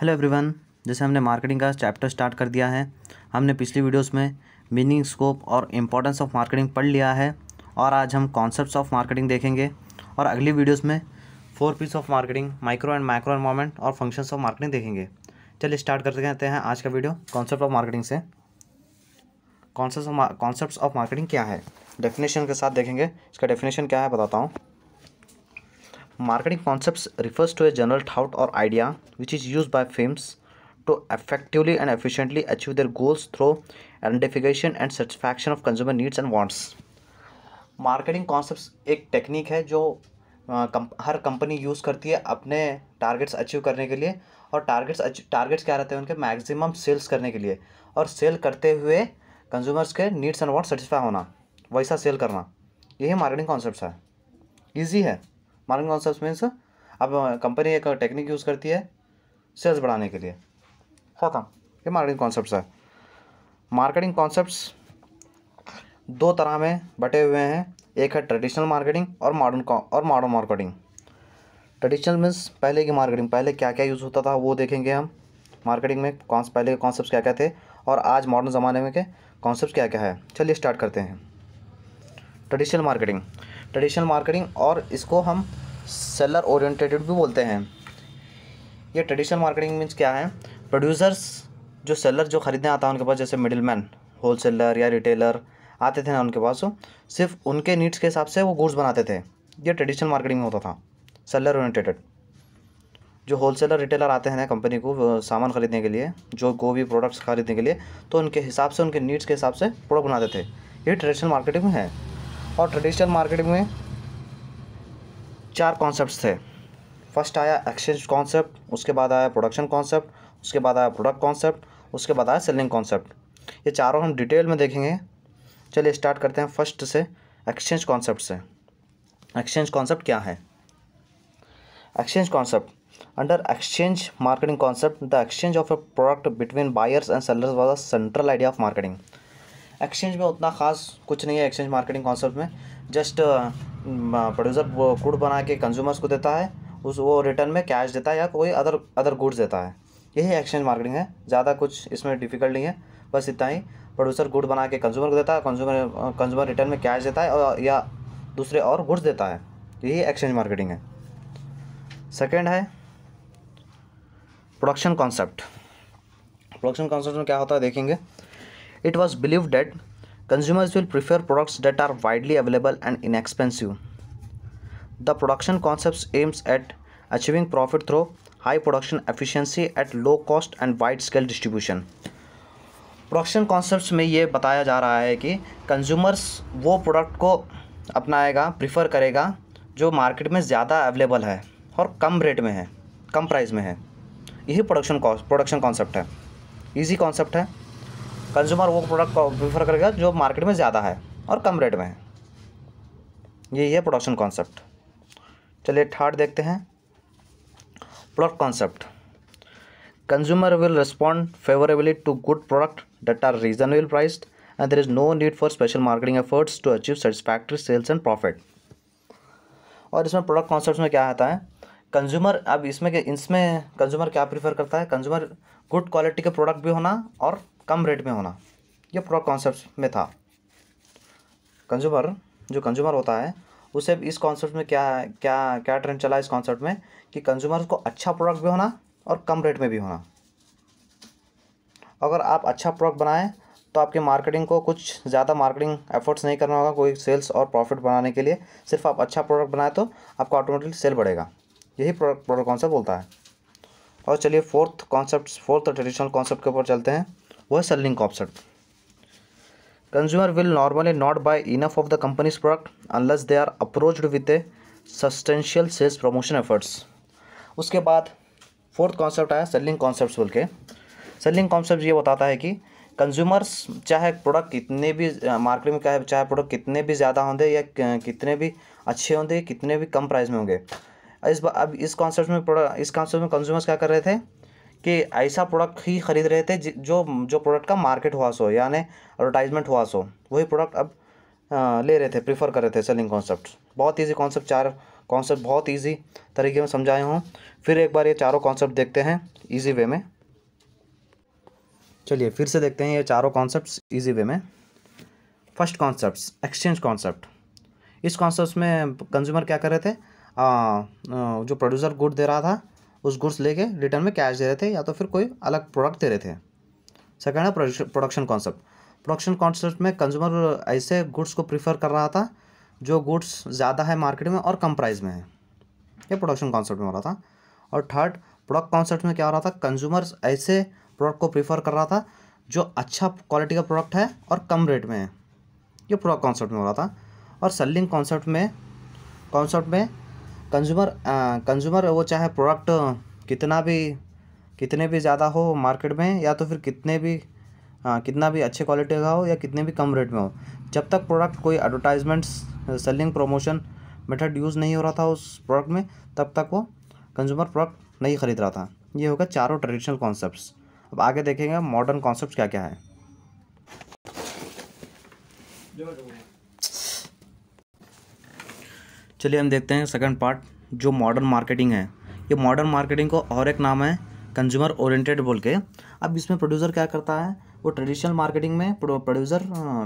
Hello everyone जैसे हमने marketing का चैप्टर स्टार्ट कर दिया है हमने पिछली वीडियोस में मीनिंग स्कोप और इम्पोर्टेंस ऑफ मार्केटिंग पढ़ लिया है और आज हम कॉन्सेप्ट्स ऑफ मार्केटिंग देखेंगे और अगली वीडियोस में four Ps of marketing micro and micro environment और फंक्शंस ऑफ मार्केटिंग देखेंगे चलिए स्टार्ट करते रहते हैं आज का वीडियो कॉन्सेप्ट ऑफ मार्केटिंग से concept of concept of marketing क्या है डेफिनेशन के साथ देखेंगे इसका डेफिनेशन क्या है बताता हूँ Marketing concepts refers to a general thought or idea which is used by firms to effectively and efficiently achieve their goals through identification and satisfaction of consumer needs and wants. Marketing concepts एक technique है जो हर company use करती है अपने targets achieve करने के लिए और टारगेट्स टारगेट्स क्या रहते हैं उनके मैक्सिमम सेल्स करने के लिए और सेल करते हुए कंज्यूमर्स के नीड्स एंड वॉन्ट सेटिस्फाई होना वैसा सेल करना यही मार्केटिंग कॉन्सेप्ट है ईजी है मार्केटिंग कॉन्सेप्ट मीन्स अब कंपनी एक टेक्निक यूज़ करती है सेल्स बढ़ाने के लिए खत्म ये मार्केटिंग कॉन्सेप्ट है मार्केटिंग कॉन्सेप्ट दो तरह में बटे हुए हैं एक है ट्रेडिशनल मार्केटिंग और मॉडर्न और मॉडर्न मार्केटिंग ट्रेडिशनल मीन्स पहले की मार्केटिंग पहले क्या क्या यूज़ होता था वो देखेंगे हम मार्केटिंग में कौन पहले के कॉन्सेप्ट क्या क्या थे और आज मॉडर्न ज़माने में के कॉन्सेप्ट क्या क्या है चलिए स्टार्ट करते हैं ट्रेडिशनल मार्केटिंग ट्रेडिशनल मार्केटिंग और इसको हम सेलर ओरिएंटेटेड भी बोलते हैं ये ट्रेडिशनल मार्केटिंग मीन्स क्या है प्रोड्यूसर्स जो सेलर जो ख़रीदने आता है उनके पास जैसे मिडिल मैन होल सेलर या रिटेलर आते थे ना उनके पास तो सिर्फ उनके नीड्स के हिसाब से वो गुड्स बनाते थे ये ट्रेडिशनल मार्केटिंग में होता था सेलर ओरिएंटेड जो होल सेलर रिटेलर आते हैं ना कंपनी को सामान ख़रीदने के लिए जो को भी प्रोडक्ट्स ख़रीदने के लिए तो उनके हिसाब से उनके नीड्स के हिसाब से प्रोडक्ट बनाते थे ये ट्रेडिशनल मार्केटिंग में है और ट्रेडिशनल मार्केटिंग में चार कॉन्सेप्ट थे फर्स्ट आया एक्सचेंज कॉन्सेप्ट उसके बाद आया प्रोडक्शन कॉन्सेप्ट उसके बाद आया प्रोडक्ट कॉन्सेप्ट उसके बाद आया सेलिंग कॉन्सेप्ट ये चारों हम डिटेल में देखेंगे चलिए स्टार्ट करते हैं फर्स्ट से एक्सचेंज कॉन्सेप्ट से एक्सचेंज कॉन्सेप्ट क्या है exchange concept under exchange marketing concept the exchange of a product between buyers and sellers was a central idea of marketing exchange में उतना खास कुछ नहीं है एक्सचेंज मार्केटिंग कॉन्सेप्ट में जस्ट प्रोड्यूसर गुड बना के कंज्यूमर्स को देता है उस वो रिटर्न में कैश देता है या कोई अदर अदर गुड्स देता है यही एक्सचेंज मार्केटिंग है ज़्यादा कुछ इसमें डिफिकल्ट नहीं है बस इतना ही प्रोड्यूसर गुड बना के कंज्यूमर को देता है कंज्यूमर कंज्यूमर रिटर्न में कैश देता है और या दूसरे और गुड्स देता है यही एक्सचेंज मार्केटिंग है सेकेंड है प्रोडक्शन कॉन्सेप्ट प्रोडक्शन कॉन्सेप्ट में क्या होता है देखेंगे It was believed that consumers will prefer products that are widely available and inexpensive. The production concepts aims at achieving profit through high production efficiency at low cost and wide scale distribution. Production concept में ये बताया जा रहा है कि consumers वो product को अपनाएगा prefer करेगा जो मार्केट में ज़्यादा अवेलेबल है और कम रेट में है कम प्राइस में है यही प्रोडक्शन प्रोडक्शन कॉन्सेप्ट है इजी कॉन्सेप्ट है कंज्यूमर वो प्रोडक्ट प्रीफर करेगा जो मार्केट में ज़्यादा है और कम रेट में है यही है प्रोडक्शन कॉन्सेप्ट चलिए थर्ड देखते हैं product concept consumer will respond favourably to good product that are reasonable price and there is no need for special marketing efforts to achieve satisfactory sales and profit और इसमें product concept में क्या आता है consumer अब इसमें इसमें consumer क्या प्रीफर करता है कंज्यूमर गुड क्वालिटी के प्रोडक्ट भी होना और कम रेट में होना ये प्रोडक्ट कॉन्सेप्ट में था कंज्यूमर जो कंज्यूमर होता है उसे इस कॉन्सेप्ट में क्या क्या क्या ट्रेंड चला इस कॉन्सेप्ट में कि कंज्यूमर को अच्छा प्रोडक्ट भी होना और कम रेट में भी होना अगर आप अच्छा प्रोडक्ट बनाएं तो आपके मार्केटिंग को कुछ ज़्यादा मार्केटिंग एफर्ट्स नहीं करना होगा कोई सेल्स और प्रॉफिट बनाने के लिए सिर्फ आप अच्छा प्रोडक्ट बनाएं तो आपका ऑटोमेटिक सेल बढ़ेगा यही प्रोडक्ट प्रोडक्ट कॉन्सेप्ट बोलता है और चलिए fourth concept fourth traditional concept के ऊपर चलते हैं वो है selling option consumer will normally not buy enough of the company's product unless they are approached with a substantial sales promotion efforts उसके बाद फोर्थ कॉन्सेप्ट आया सेलिंग कॉन्सेप्ट बोल के सेलिंग कॉन्सेप्ट ये बताता है कि कंज्यूमर्स चाहे प्रोडक्ट कितने भी मार्केट में चाहे चाहे प्रोडक्ट कितने भी ज़्यादा होंगे या कितने भी अच्छे होंगे कितने भी कम प्राइस में होंगे इस अब इस कॉन्सेप्ट में प्रोडक्ट इस कॉन्सेप्ट में कंज्यूमर्स क्या कर रहे थे कि ऐसा प्रोडक्ट ही ख़रीद रहे थे जो जो प्रोडक्ट का मार्केट हुआ सो यानी एडवर्टाइजमेंट हुआ सो वही प्रोडक्ट अब ले रहे थे प्रीफर कर रहे थे सेलिंग कॉन्सेप्ट बहुत ईजी कॉन्सेप्ट चार कॉन्सेप्ट बहुत ईजी तरीके में समझाए हूँ फिर एक बार ये चारों कॉन्सेप्ट देखते हैं ईजी वे में चलिए फिर से देखते हैं ये चारों कॉन्सेप्ट ईजी वे में फर्स्ट कॉन्सेप्ट एक्सचेंज कॉन्सेप्ट इस कॉन्सेप्ट में कंज्यूमर क्या कर रहे थे आ, जो प्रोड्यूसर गुड दे रहा था उस गुड्स लेके रिटर्न में कैश दे रहे थे या तो फिर कोई अलग प्रोडक्ट दे रहे थे सेकेंड है प्रोडक्शन कॉन्सेप्ट प्रोडक्शन कॉन्सेप्ट में कंज्यूमर ऐसे गुड्स को प्रीफर कर रहा था जो गुड्स ज़्यादा है मार्केट में और कम प्राइस में है ये प्रोडक्शन कॉन्सेप्ट में हो रहा था और थर्ड प्रोडक्ट कॉन्सेप्ट में क्या हो रहा था कंज्यूमर्स ऐसे प्रोडक्ट को प्रीफर कर रहा था जो अच्छा क्वालिटी का प्रोडक्ट है और कम रेट में है ये प्रोडक्ट कॉन्सेप्ट में हो रहा था और सेलिंग कॉन्सेप्ट में कॉन्सेप्ट में कंज्यूमर कंज्यूमर वो चाहे प्रोडक्ट कितना भी कितने भी ज़्यादा हो मार्केट में या तो फिर कितने भी आ, कितना भी अच्छे क्वालिटी का हो या कितने भी कम रेट में हो जब तक प्रोडक्ट कोई advertisements selling promotion method use नहीं हो रहा था उस प्रोडक्ट में तब तक वो कंज्यूमर प्रोडक्ट नहीं ख़रीद रहा था ये होगा चारों ट्रेडिशनल कॉन्सेप्ट अब आगे देखेंगे मॉडर्न कॉन्सेप्ट क्या क्या है चलिए हम देखते हैं सेकंड पार्ट जो मॉडर्न मार्केटिंग है ये मॉडर्न मार्केटिंग को और एक नाम है कंज्यूमर ओरिएंटेड बोल के अब इसमें प्रोड्यूसर क्या करता है वो ट्रेडिशनल मार्केटिंग में प्रोड्यूसर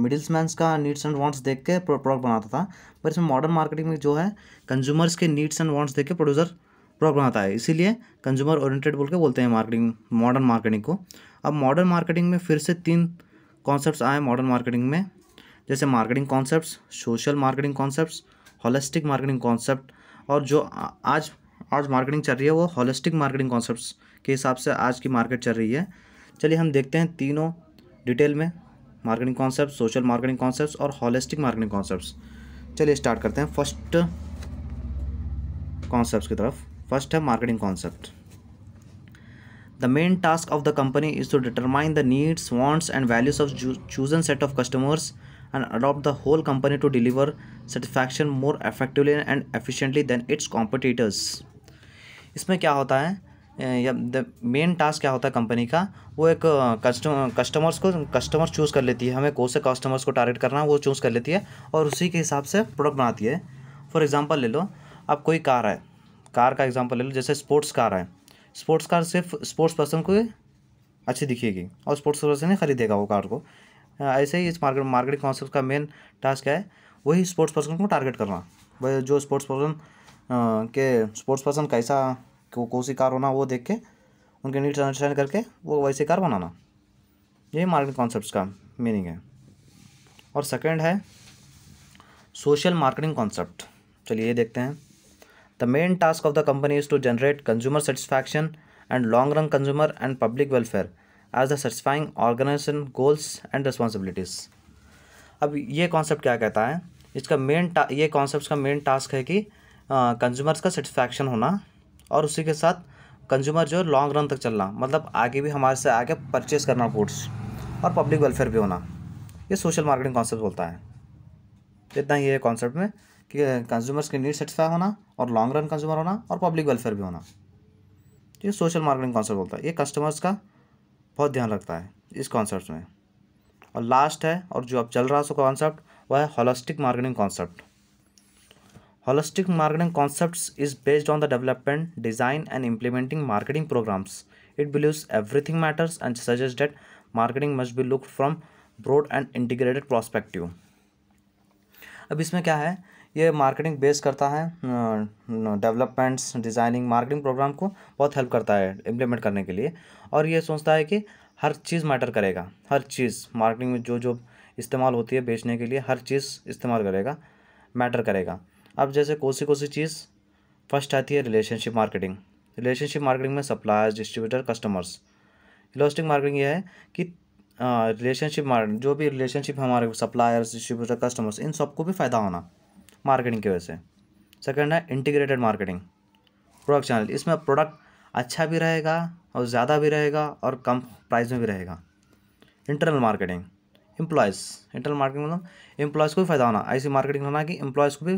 मिडिल्स मैंस का नीड्स एंड वांट्स देख के प्रोडक्ट बनाता था पर इसमें मॉडर्न मार्केटिंग में जो है कंज्यूमर्स के नीड्स एंड वांट्स देख के प्रोड्यूसर प्रोडक्ट बनाता है इसीलिए कंज्यूमर ओरिएंटेड बोल के बोलते हैं मार्केटिंग मॉडर्न मार्केटिंग को अब मॉडर्न मार्केटिंग में फिर से तीन कॉन्सेप्ट आए मॉडर्न मार्केटिंग में जैसे marketing concept social marketing concept holistic marketing concept और जो आज आज मार्केटिंग चल रही है वो हॉलिस्टिक मार्केटिंग कॉन्सेप्ट के हिसाब से आज की मार्केट चल रही है चलिए हम देखते हैं तीनों डिटेल में marketing concept social marketing concept और हॉलिस्टिक मार्केटिंग कॉन्सेप्ट चलिए स्टार्ट करते हैं फर्स्ट कॉन्सेप्ट की तरफ फर्स्ट है marketing concept the main task of the company is to determine the needs wants and values of chosen set of customers and adopt the whole company to deliver satisfaction more effectively and efficiently than its competitors इसमें क्या होता है या the main task क्या होता है company का वो एक कस्टमर कस्टमर्स को कस्टमर चूज़ कर लेती है हमें कौन से कस्टमर्स को टारगेट करना है वो चूज़ कर लेती है और उसी के हिसाब से प्रोडक्ट बनाती है फॉर एग्ज़ाम्पल ले लो अब कोई कार है कार का एग्जाम्पल ले लो जैसे स्पोर्ट्स कार है स्पोर्ट्स कार सिर्फ स्पोर्ट्स पर्सन को अच्छी दिखेगी और स्पोर्ट्स पर्सन ही खरीदेगा वो कार को हाँ, ऐसे ही इस मार्केट मार्केटिंग कॉन्सेप्ट का मेन टास्क है वही स्पोर्ट्स पर्सन को टारगेट करना वह जो स्पोर्ट्स पर्सन के स्पोर्ट्स पर्सन कैसा को कौन सी कार होना वो देख के उनके नीड्स अंडरस्टैंड करके वो वैसी कार बनाना यही मार्केटिंग कॉन्सेप्ट का मीनिंग है और सेकेंड है सोशल मार्केटिंग कॉन्सेप्ट चलिए ये देखते हैं the main task of the company is to generate consumer satisfaction and long run consumer and public welfare as the satisfying organisation goals and responsibilities अब ये कॉन्सेप्ट क्या कहता है इसका मेन ये कॉन्सेप्ट का मेन टास्क है कि कंज्यूमर्स का सेटिस्फैक्शन होना और उसी के साथ कंज्यूमर जो लॉन्ग रन तक चलना मतलब आगे भी हमारे से आगे परचेस करना फूड्स और पब्लिक वेलफेयर भी होना ये सोशल मार्केटिंग कॉन्सेप्ट बोलता है इतना ही है कॉन्सेप्ट में कि कंज्यूमर्स की नीड सेटिस्फाई होना और लॉन्ग रन कंज्यूमर होना और पब्लिक वेलफेयर भी होना ये सोशल मार्केटिंग कॉन्सेप्ट बोलता है ये कस्टमर्स का बहुत ध्यान रखता है इस कॉन्सेप्ट में और लास्ट है और जो अब चल रहा है सो कॉन्सेप्ट वह है holistic marketing concept holistic marketing concept is based on the development design and implementing marketing programmes it believes everything matters and suggest that marketing must be look from broad and integrated prospective अब इसमें क्या है ये marketing base करता है developments designing marketing programme को बहुत help करता है इम्प्लीमेंट करने के लिए और ये सोचता है कि हर चीज़ मैटर करेगा हर चीज़ मार्केटिंग में जो जो इस्तेमाल होती है बेचने के लिए हर चीज़ इस्तेमाल करेगा मैटर करेगा अब जैसे कौन सी कौन सी चीज़ फर्स्ट आती है रिलेशनशिप मार्केटिंग रिलेशनशिप मार्केटिंग में suppliers distributor customers elastic marketing ये है कि रिलेशनशिप मार्केटिंग जो भी रिलेशनशिप हमारे सप्लायर्स डिस्ट्रीब्यूटर कस्टमर्स इन सबको भी फ़ायदा होना मार्केटिंग की वजह से सेकेंड है इंटीग्रेटेड मार्केटिंग प्रोडक्ट चैनल इसमें प्रोडक्ट अच्छा भी रहेगा और ज़्यादा भी रहेगा और कम प्राइस में भी रहेगा internal marketing employees internal marketing मतलब एम्प्लॉयज़ को भी फ़ायदा होना ऐसी मार्केटिंग होना कि एम्प्लॉयज़ को भी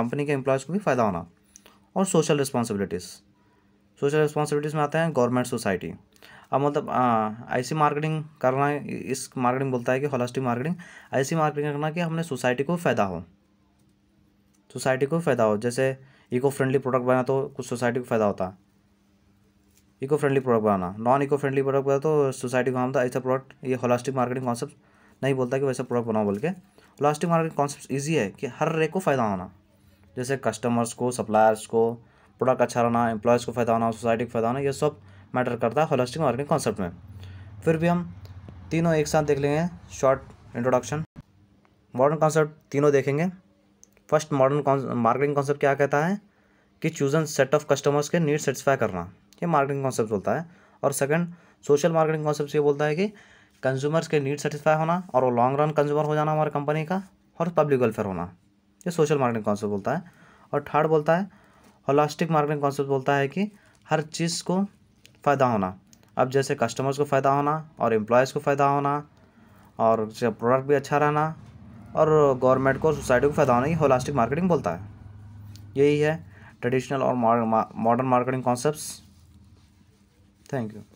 कंपनी के एम्प्लॉयज़ को भी फ़ायदा होना और सोशल रिस्पॉन्सिबिलिटीज़ सोशल रिस्पॉन्सिबिलिटीज़ में आते हैं गवर्नमेंट सोसाइटी अब मतलब ऐसी मार्केटिंग करना इस मार्केटिंग बोलता है कि हॉलिस्टिक मार्केटिंग ऐसी मार्केटिंग करना कि हमने सोसाइटी को फ़ायदा हो सोसाइटी को फ़ायदा हो जैसे इको फ्रेंडली प्रोडक्ट बना तो कुछ सोसाइटी को फ़ायदा होता इको फ्रेंडली प्रोडक्ट बनाना नॉन इको फ्रेंडली प्रोडक्ट बना तो सोसाइटी को हम ऐसा प्रोडक्ट ये होलास्टिक मार्केटिंग कॉन्सेप्ट नहीं बोलता कि वैसा प्रोडक्ट बनाओ बोल के होलास्टिक मार्केटिंग कॉन्सेप्ट ईजी है कि हर एक को फ़ायदा होना जैसे कस्टमर्स को सप्लायर्स को प्रोडक्ट अच्छा रहना एम्प्लॉयज़ को फ़ायदा होना सोसाइटी को फ़ायदा होना ये सब मैटर करता है होलास्टिक मार्केटिंग कॉन्सेप्ट में फिर भी हम तीनों एक साथ देख लेंगे शॉर्ट इंट्रोडक्शन मॉडर्न कॉन्सेप्ट तीनों देखेंगे फर्स्ट मॉडर्न मार्केटिंग कॉन्सेप्ट क्या कहता है कि चूजन सेट ऑफ कस्टमर्स के नीड सेटिस्फाई करना ये मार्केटिंग कॉन्सेप्ट बोलता है और सेकंड सोशल मार्केटिंग कॉन्सेप्ट ये बोलता है कि कंज्यूमर्स के नीड सेटिस्फाई होना और वो लॉन्ग रन कंज्यूमर हो जाना हमारे कंपनी का और पब्लिक वेलफेयर होना ये सोशल मार्केटिंग कॉन्सेप्ट बोलता है और थर्ड बोलता है होलास्टिक मार्केटिंग कॉन्सेप्ट बोलता है कि हर चीज़ को फ़ायदा होना अब जैसे कस्टमर्स को फ़ायदा होना और एम्प्लॉयज़ को फ़ायदा होना और प्रोडक्ट भी अच्छा रहना और गवर्नमेंट को सोसाइटी को होना ही होलास्टिक मार्केटिंग बोलता है यही है ट्रेडिशनल और modern marketing concept thank you